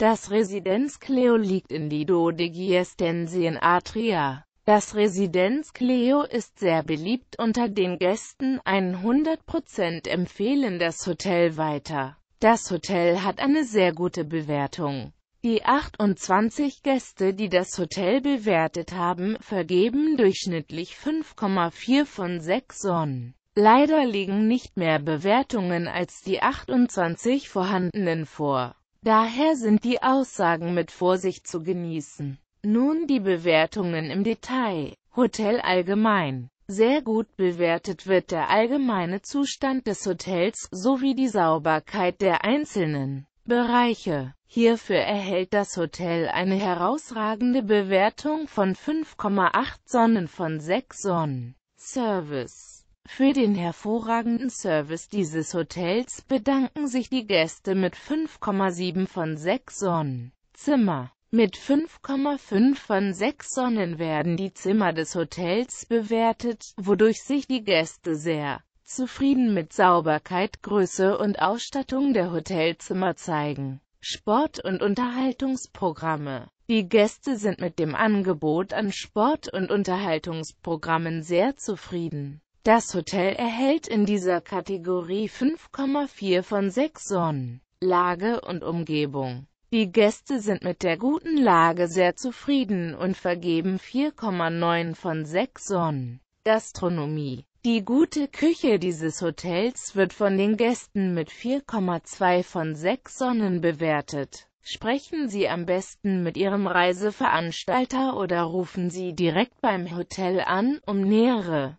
Das Residenz Cleo liegt in Lido de Giestensien Atria. Das Residenz Cleo ist sehr beliebt unter den Gästen, 100% empfehlen das Hotel weiter. Das Hotel hat eine sehr gute Bewertung. Die 28 Gäste, die das Hotel bewertet haben, vergeben durchschnittlich 5,4 von 6 Sonnen. Leider liegen nicht mehr Bewertungen als die 28 vorhandenen vor. Daher sind die Aussagen mit Vorsicht zu genießen. Nun die Bewertungen im Detail. Hotel allgemein. Sehr gut bewertet wird der allgemeine Zustand des Hotels sowie die Sauberkeit der einzelnen Bereiche. Hierfür erhält das Hotel eine herausragende Bewertung von 5,8 Sonnen von 6 Sonnen. Service für den hervorragenden Service dieses Hotels bedanken sich die Gäste mit 5,7 von 6 Sonnen. Zimmer mit 5,5 von 6 Sonnen werden die Zimmer des Hotels bewertet, wodurch sich die Gäste sehr zufrieden mit Sauberkeit, Größe und Ausstattung der Hotelzimmer zeigen. Sport- und Unterhaltungsprogramme Die Gäste sind mit dem Angebot an Sport- und Unterhaltungsprogrammen sehr zufrieden. Das Hotel erhält in dieser Kategorie 5,4 von 6 Sonnen. Lage und Umgebung Die Gäste sind mit der guten Lage sehr zufrieden und vergeben 4,9 von 6 Sonnen. Gastronomie die gute Küche dieses Hotels wird von den Gästen mit 4,2 von 6 Sonnen bewertet. Sprechen Sie am besten mit Ihrem Reiseveranstalter oder rufen Sie direkt beim Hotel an, um nähere